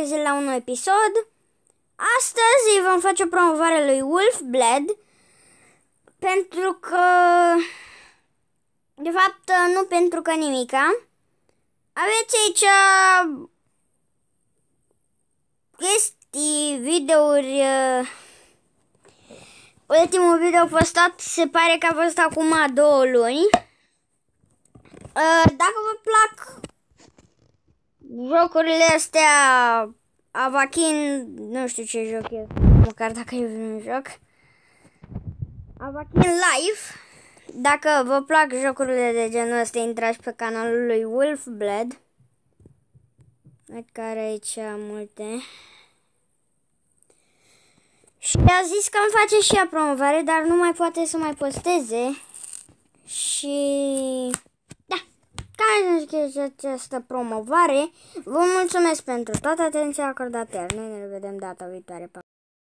regăsit la un nou episod. Astăzi vom face o promovare lui Wolf Bled pentru că de fapt nu pentru că nimica. Aveți aici uh, chestii, videouri. Uh, ultimul video postat se pare că a fost acum două luni. Uh, dacă vă plac jocurile astea Avakin, nu știu ce joc e, măcar dacă e un joc. Avakin Live. Dacă vă plac jocurile de genul ăsta, intrați pe canalul lui Wolfbled. Care aici multe. Și a zis că îmi face și ea promovare, dar nu mai poate să mai posteze. Și și această promovare. Vă mulțumesc pentru toată atenția acordată. Noi ne vedem data viitoare. Pa!